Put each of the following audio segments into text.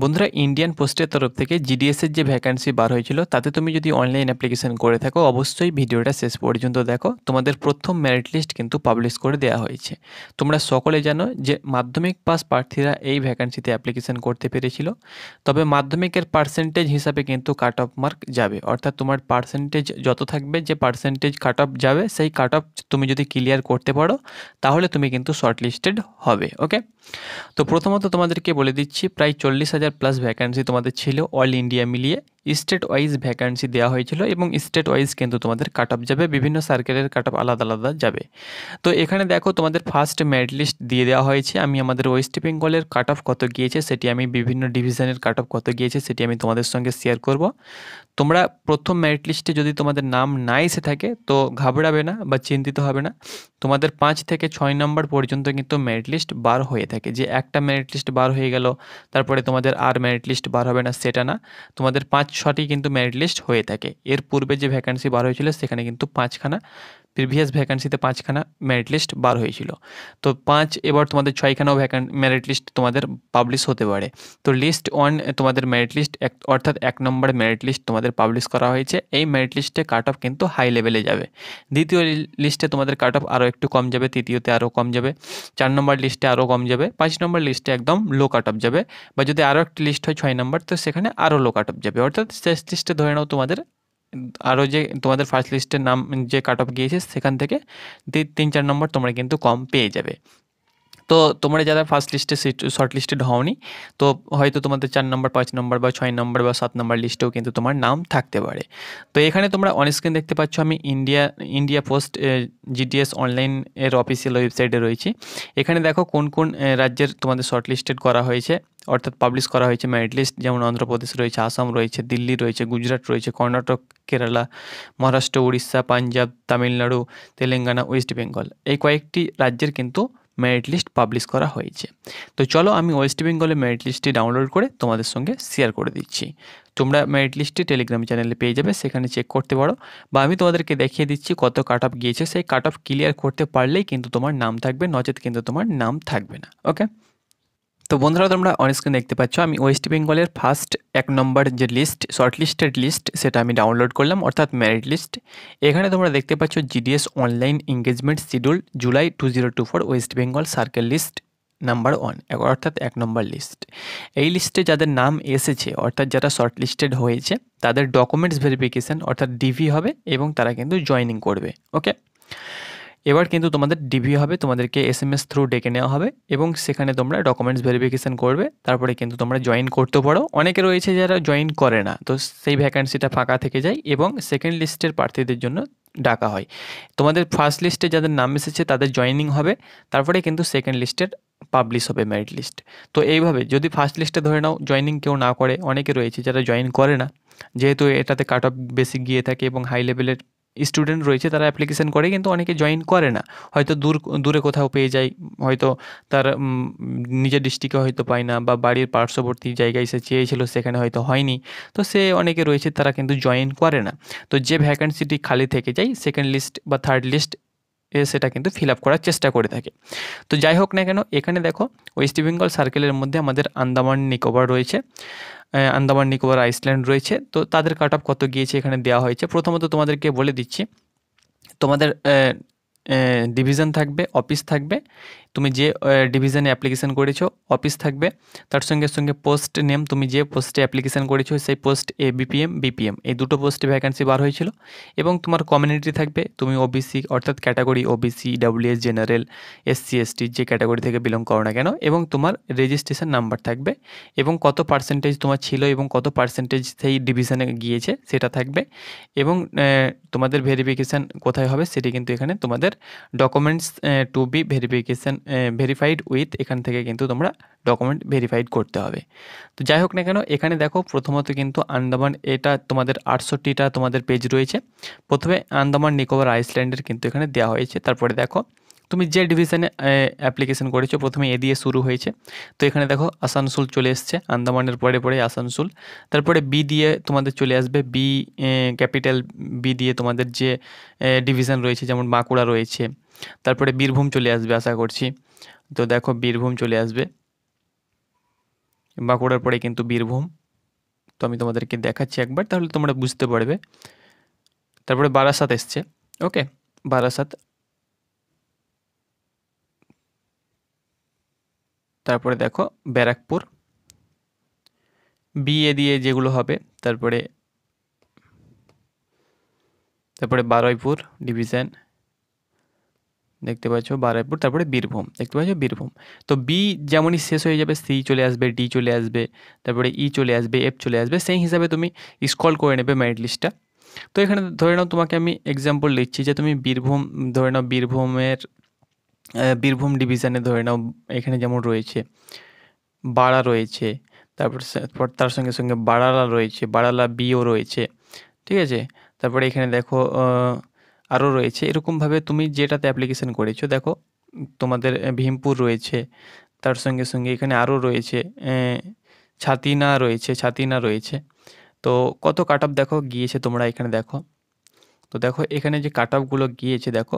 বন্ধুরা ইন্ডিয়ান পোস্টের তরফ থেকে জিডিএসের যে ভ্যাকান্সি বার হয়েছিল তাতে তুমি যদি অনলাইন অ্যাপ্লিকেশন করে থাকো অবশ্যই ভিডিওটা শেষ পর্যন্ত দেখো তোমাদের প্রথম মেরিট লিস্ট কিন্তু পাবলিশ করে দেওয়া হয়েছে তোমরা সকলে জানো যে মাধ্যমিক পাস প্রার্থীরা এই ভ্যাকান্সিতে অ্যাপ্লিকেশন করতে পেরেছিল তবে মাধ্যমিকের পার্সেন্টেজ হিসাবে কিন্তু কাট অফ মার্ক যাবে অর্থাৎ তোমার পার্সেন্টেজ যত থাকবে যে পার্সেন্টেজ কাট অফ যাবে সেই কাট অফ তুমি যদি ক্লিয়ার করতে পারো তাহলে তুমি কিন্তু শর্ট লিস্টেড হবে ওকে তো প্রথমত তোমাদেরকে বলে দিচ্ছি প্রায় চল্লিশ হাজার প্লাস ভ্যাকান্সি তোমাদের ছিল অল ইন্ডিয়া মিলিয়ে স্টেট ওয়াইজ ভ্যাকান্সি দেওয়া হয়েছিল এবং স্টেট ওয়াইজ কিন্তু তোমাদের কাট অফ যাবে বিভিন্ন সার্কেলের কাট অফ আলাদা আলাদা যাবে তো এখানে দেখো তোমাদের ফার্স্ট মেরিট লিস্ট দিয়ে দেওয়া হয়েছে আমি আমাদের ওয়েস্ট বেঙ্গলের কাট অফ কত গিয়েছে সেটি আমি বিভিন্ন ডিভিশনের কাট অফ কত গিয়েছে সেটি আমি তোমাদের সঙ্গে শেয়ার করব তোমরা প্রথম মেরিট লিস্টে যদি তোমাদের নাম না এসে থাকে তো ঘাবড়াবে না বা চিন্তিত হবে না তোমাদের পাঁচ থেকে ছয় নম্বর পর্যন্ত কিন্তু মেরিট লিস্ট বার হয়ে থাকে যে একটা মেরিট লিস্ট বার হয়ে গেল তারপরে তোমাদের আর মেরিট লিস্ট বার হবে না সেটা না তোমাদের পাঁচ পাঁচ ছটি কিন্তু মেরিট লিস্ট হয়ে থাকে এর পূর্বে যে ভ্যাকান্সি বার হয়েছিল সেখানে কিন্তু পাঁচখানা প্রিভিয়াস ভ্যাকান্সিতে পাঁচখানা মেরিট লিস্ট বার হয়েছিল তো পাঁচ এবার তোমাদের ছয়খানাও ভ্যাকান মেরিট লিস্ট তোমাদের পাবলিশ হতে পারে তো লিস্ট ওয়ান তোমাদের মেরিট লিস্ট এক অর্থাৎ এক নম্বর মেরিট লিস্ট তোমাদের পাবলিশ করা হয়েছে এই মেরিট লিস্টে কাট অফ কিন্তু হাই লেভেলে যাবে দ্বিতীয় লিস্টে তোমাদের কাট অফ আরও একটু কম যাবে তৃতীয়তে আরও কম যাবে চার নম্বর লিস্টে আরও কম যাবে পাঁচ নম্বর লিস্টে একদম লো কাট অফ যাবে বা যদি আরও একটি লিস্ট হয় ছয় নম্বর তো সেখানে আরও লো কাট অফ যাবে অর্থাৎ শেষ লিস্টে ধরে নাও তোমাদের আরও যে তোমাদের ফার্স্ট লিস্টের নাম যে কাট অফ গিয়েছে সেখান থেকে তিন চার নম্বর তোমরা কিন্তু কম পেয়ে যাবে তো তোমরা যারা ফার্স্ট লিস্টে শর্ট লিস্টেড হওনি তো হয়তো তোমাদের চার নম্বর পাঁচ নম্বর বা ছয় নম্বর বা সাত নম্বর লিস্টেও কিন্তু তোমার নাম থাকতে পারে তো এখানে তোমরা অনস্ক্রিন দেখতে পাচ্ছ আমি India India post GDS online এর অফিসিয়াল ওয়েবসাইটে রয়েছি এখানে দেখো কোন কোন রাজ্যের তোমাদের শর্ট লিস্টেড করা হয়েছে অর্থাৎ পাবলিশ করা হয়েছে মেরিট মানে লিস্ট যেমন অন্ধ্রপ্রদেশ রয়েছে আসাম রয়েছে দিল্লি রয়েছে গুজরাট রয়েছে কর্ণাটক কেরালা মহারাষ্ট্র উড়িষ্যা পাঞ্জাব তামিলনাড়ু তেলেঙ্গানা ওয়েস্ট বেঙ্গল এই কয়েকটি রাজ্যের কিন্তু মেরিট লিস্ট পাবলিশ করা হয়েছে তো চলো আমি ওয়েস্ট বেঙ্গলের মেরিট লিস্টটি ডাউনলোড করে তোমাদের সঙ্গে শেয়ার করে দিচ্ছি তোমরা মেরিট লিস্টটি টেলিগ্রাম চ্যানেলে পেয়ে যাবে সেখানে চেক করতে পারো বা আমি তোমাদেরকে দেখিয়ে দিচ্ছি কত কাট অফ গিয়েছে সেই কাট অফ ক্লিয়ার করতে পারলেই কিন্তু তোমার নাম থাকবে নচেত কিন্তু তোমার নাম থাকবে না ওকে তো বন্ধুরা তোমরা অনস্ক্রিন দেখতে পাচ্ছ আমি ওয়েস্ট বেঙ্গলের ফার্স্ট এক নম্বর যে লিস্ট শর্ট লিস্টেড লিস্ট সেটা আমি ডাউনলোড করলাম অর্থাৎ মেরিট লিস্ট এখানে তোমরা দেখতে পাচ্ছ GDS online engagement schedule July two zero two four West Bengal circle list number one অর্থাৎ এক নম্বর লিস্ট এই লিস্টে যাদের নাম এসেছে অর্থাৎ যারা শর্ট লিস্টেড হয়েছে তাদের ডকুমেন্টস ভেরিফিকেশান অর্থাৎ ডিভি হবে এবং তারা কিন্তু জয়নিং করবে ওকে এবার কিন্তু তোমাদের ডিভি হবে তোমাদেরকে এস এম এস থ্রু ডেকে নেওয়া হবে এবং সেখানে তোমরা ডকুমেন্টস ভেরিফিকেশান করবে তারপরে কিন্তু তোমরা জয়েন করতে পারো অনেকে রয়েছে যারা জয়েন করে না তো সেই ভ্যাকান্সিটা ফাঁকা থেকে যায় এবং সেকেন্ড লিস্টের প্রার্থীদের জন্য ডাকা হয় তোমাদের ফার্স্ট লিস্টে যাদের নাম এসেছে তাদের জয়েনিং হবে তারপরে কিন্তু সেকেন্ড লিস্টের পাবলিশ হবে মেরিট লিস্ট তো এইভাবে যদি ফার্স্ট লিস্টে ধরে নাও জয়েনিং কেউ না করে অনেকে রয়েছে যারা জয়েন করে না যেহেতু এটাতে কাট অফ বেশি গিয়ে থাকে এবং হাই লেভেলের স্টুডেন্ট রয়েছে তারা অ্যাপ্লিকেশান করে কিন্তু অনেকে জয়েন করে না হয়তো দূর দূরে কোথাও পেয়ে যায় হয়তো তার নিজের ডিস্ট্রিক্টে হয়তো পায় না বা বাড়ির পার্শ্ববর্তী জায়গায় সে চেয়েছিল সেখানে হয়তো হয়নি তো সে অনেকে রয়েছে তারা কিন্তু জয়েন করে না তো যে ভ্যাকেন্সিটি খালি থেকে যায় সেকেন্ড লিস্ট বা থার্ড লিস্ট সেটা কিন্তু ফিল আপ করার চেষ্টা করে থাকে তো যাই হোক না কেন এখানে দেখো ওয়েস্ট বেঙ্গল সার্কেলের মধ্যে আমাদের আন্দামান নিকোবর রয়েছে আন্দামান নিকোবর আইসল্যান্ড রয়েছে তো তাদের কাট কত গিয়েছে এখানে দেওয়া হয়েছে প্রথমত তোমাদেরকে বলে দিচ্ছি তোমাদের ডিভিশন থাকবে অফিস থাকবে তুমি যে ডিভিশনে অ্যাপ্লিকেশান করেছো অফিস থাকবে তার সঙ্গে সঙ্গে পোস্ট নেম তুমি যে পোস্টে অ্যাপ্লিকেশান করেছো সেই পোস্ট এ বিপিএম বিপিএম এই দুটো পোস্টে ভ্যাকান্সি বার হয়েছিল এবং তোমার কমিউনিটি থাকবে তুমি ওবিসি অর্থাৎ category OBC EWS general SC ST যে ক্যাটাগরি থেকে বিলং করো না কেন এবং তোমার রেজিস্ট্রেশন নাম্বার থাকবে এবং কত পার্সেন্টেজ তোমার ছিল এবং কত পার্সেন্টেজ সেই ডিভিশনে গিয়েছে সেটা থাকবে এবং তোমাদের ভেরিফিকেশান কোথায় হবে সেটি কিন্তু এখানে তোমাদের documents to be verification verified with এখান থেকে কিন্তু তোমরা ডকুমেন্ট ভেরিফাইড করতে হবে তো যাই হোক না কেন এখানে দেখো প্রথমত কিন্তু আন্দামান এটা তোমাদের আটষট্টিটা তোমাদের পেজ রয়েছে প্রথমে আন্দামান নিকোবর আইসল্যান্ডের কিন্তু এখানে দেওয়া হয়েছে তারপরে দেখো তুমি যে ডিভিশনে অ্যাপ্লিকেশন করেছো প্রথমে এ দিয়ে শুরু হয়েছে তো এখানে দেখো আসানসোল চলে এসছে আন্দামানের পরে পরে আসানসোল তারপরে বি দিয়ে তোমাদের চলে আসবে বি ক্যাপিটাল বি দিয়ে তোমাদের যে ডিভিশন রয়েছে যেমন বাঁকুড়া রয়েছে তারপরে বীরভূম চলে আসবে আশা করছি তো দেখো বীরভূম চলে আসবে বাঁকুড়ার পরে কিন্তু বীরভূম তো আমি তোমাদেরকে দেখাচ্ছি একবার তাহলে তোমরা বুঝতে পারবে তারপরে বারাসাত এসছে ওকে বারাসাত তারপরে দেখো ব্যারাকপুর বিএ দিয়ে যেগুলো হবে তারপরে তারপরে বারুইপুর ডিভিশন দেখতে পাচ্ছ বারাইপুর তারপরে বীরভূম দেখতে পাচ্ছ বীরভূম তো বি যেমনই শেষ হয়ে যাবে সি চলে আসবে ডি চলে আসবে তারপরে ই চলে আসবে এফ চলে আসবে সেই হিসাবে তুমি স্কল করে নেবে মেরিট লিস্টটা তো এখানে ধরে নাও তোমাকে আমি এক্সাম্পল দিচ্ছি যে তুমি বীরভূম ধরে নাও বীরভূমের বীরভূম ডিভিশনে ধরে নাও এখানে যেমন রয়েছে বাড়া রয়েছে তারপর তার সঙ্গে সঙ্গে বাড়ালা রয়েছে বাড়ালা বিও রয়েছে ঠিক আছে তারপরে এখানে দেখো আরও রয়েছে এরকমভাবে তুমি যেটাতে অ্যাপ্লিকেশন করেছো দেখো তোমাদের ভীমপুর রয়েছে তার সঙ্গে সঙ্গে এখানে আরও রয়েছে ছাতিনা রয়েছে ছাতিনা রয়েছে তো কত কাট দেখো গিয়েছে তোমরা এখানে দেখো তো দেখো এখানে যে কাট গিয়েছে দেখো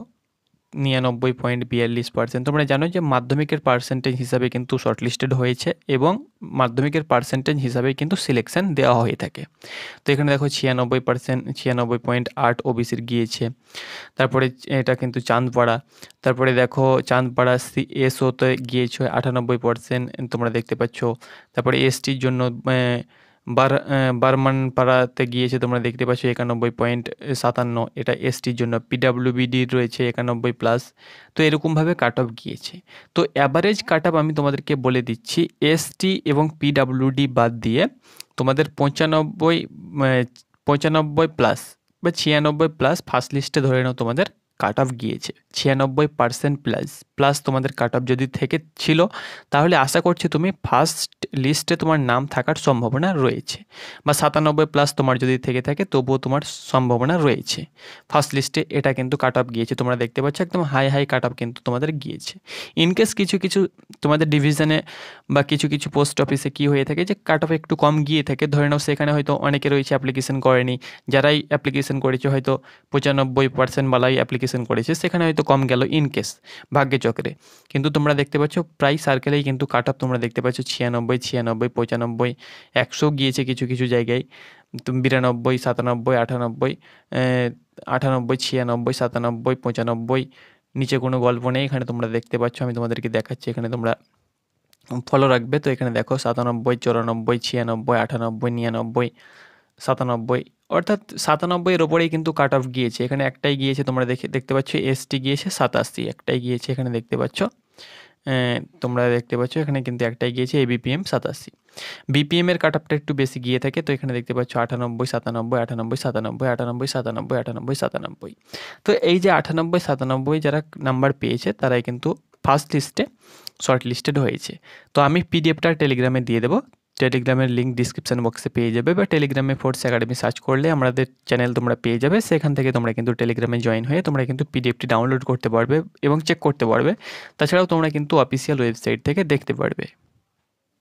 নিরানব্বই পয়েন্ট বিয়াল্লিশ পার্সেন্ট তোমরা জানো যে মাধ্যমিকের পার্সেন্টেজ হিসাবে কিন্তু শর্টলিস্টেড হয়েছে এবং মাধ্যমিকের পার্সেন্টেজ হিসাবে কিন্তু সিলেকশন দেওয়া হয়ে থাকে তো এখানে দেখো ছিয়ানব্বই পার্সেন্ট ছিয়ানব্বই পয়েন্ট আট ওবিসির গিয়েছে তারপরে এটা কিন্তু চাঁদপাড়া তারপরে দেখো চাঁদপাড়া সি এসওতে গিয়েছে আটানব্বই পার্সেন্ট তোমরা দেখতে পাচ্ছ তারপরে এসটির জন্য বার পাড়াতে গিয়েছে তোমরা দেখতে পাচ্ছ একানব্বই পয়েন্ট সাতান্ন এটা এসটির জন্য পিডাব্লিউবিডির রয়েছে একানব্বই প্লাস তো এরকমভাবে কাট অফ গিয়েছে তো অ্যাভারেজ কাট আমি তোমাদেরকে বলে দিচ্ছি এসটি এবং পিডাব্লিউডি বাদ দিয়ে তোমাদের পঁচানব্বই পঁচানব্বই প্লাস বা ছিয়ানব্বই প্লাস ফার্স্ট লিস্টে ধরে নাও তোমাদের কাট অফ গিয়েছে ছিয়ানব্বই পার্সেন্ট প্লাস প্লাস তোমাদের কাট অফ যদি থেকে ছিল তাহলে আশা করছি তুমি ফার্স্ট লিস্টে তোমার নাম থাকার সম্ভাবনা রয়েছে বা সাতানব্বই প্লাস তোমার যদি থেকে থাকে তবুও তোমার সম্ভাবনা রয়েছে ফার্স্ট লিস্টে এটা কিন্তু কাট অফ গিয়েছে তোমরা দেখতে পাচ্ছ একদম হাই হাই কাট অফ কিন্তু তোমাদের গিয়েছে ইনকেস কিছু কিছু তোমাদের ডিভিশনে বা কিছু কিছু পোস্ট অফিসে কি হয়ে থাকে যে কাট অফ একটু কম গিয়ে থাকে ধরে নাও সেখানে হয়তো অনেকে রয়েছে অ্যাপ্লিকেশন করেনি যারাই অ্যাপ্লিকেশন করেছে হয়তো পঁচানব্বই পার্সেন্ট বালাই অ্যাপ্লিকেশন নোটিফিকেশন করেছে সেখানে হয়তো কম গেল ইন কেস ভাগ্যচক্রে কিন্তু তোমরা দেখতে পাচ্ছ প্রায় সার্কেলেই কিন্তু কাট অফ তোমরা দেখতে পাচ্ছ ছিয়ানব্বই ছিয়ানব্বই পঁচানব্বই একশো গিয়েছে কিছু কিছু জায়গায় বিরানব্বই সাতানব্বই আটানব্বই আটানব্বই ছিয়ানব্বই সাতানব্বই পঁচানব্বই নিচে কোনো গল্প নেই এখানে তোমরা দেখতে পাচ্ছ আমি তোমাদেরকে দেখাচ্ছি এখানে তোমরা ফলো রাখবে তো এখানে দেখো সাতানব্বই চুরানব্বই ছিয়ানব্বই আটানব্বই নিরানব্বই সাতানব্বই অর্থাৎ সাতানব্বইয়ের ওপরেই কিন্তু কাট অফ গিয়েছে এখানে একটাই গিয়েছে তোমরা দেখে দেখতে পাচ্ছ এসটি গিয়েছে সাতাশি একটাই গিয়েছে এখানে দেখতে পাচ্ছ তোমরা দেখতে পাচ্ছ এখানে কিন্তু একটাই গিয়েছে এবিপিএম সাতাশি বিপিএমের কাট অফটা একটু বেশি গিয়ে থাকে তো এখানে দেখতে পাচ্ছ আটানব্বই সাতানব্বই আটানব্বই সাতানব্বই আটানব্বই সাতানব্বই আটানব্বই সাতানব্বই তো এই যে আটানব্বই সাতানব্বই যারা নাম্বার পেয়েছে তারাই কিন্তু ফার্স্ট লিস্টে শর্ট লিস্টেড হয়েছে তো আমি পিডিএফটা টেলিগ্রামে দিয়ে দেবো টেলিগ্রামের লিঙ্ক ডিসক্রিপশন বক্সে পেয়ে যাবে বা টেলিগ্রামে ফোর্স একাডেমি সার্চ করলে আমাদের চ্যানেল তোমরা পেয়ে যাবে সেখান থেকে তোমরা কিন্তু টেলিগ্রামে জয়েন হয়ে তোমরা কিন্তু পিডিএফটি ডাউনলোড করতে পারবে এবং চেক করতে পারবে তাছাড়াও তোমরা কিন্তু অফিসিয়াল ওয়েবসাইট থেকে দেখতে পারবে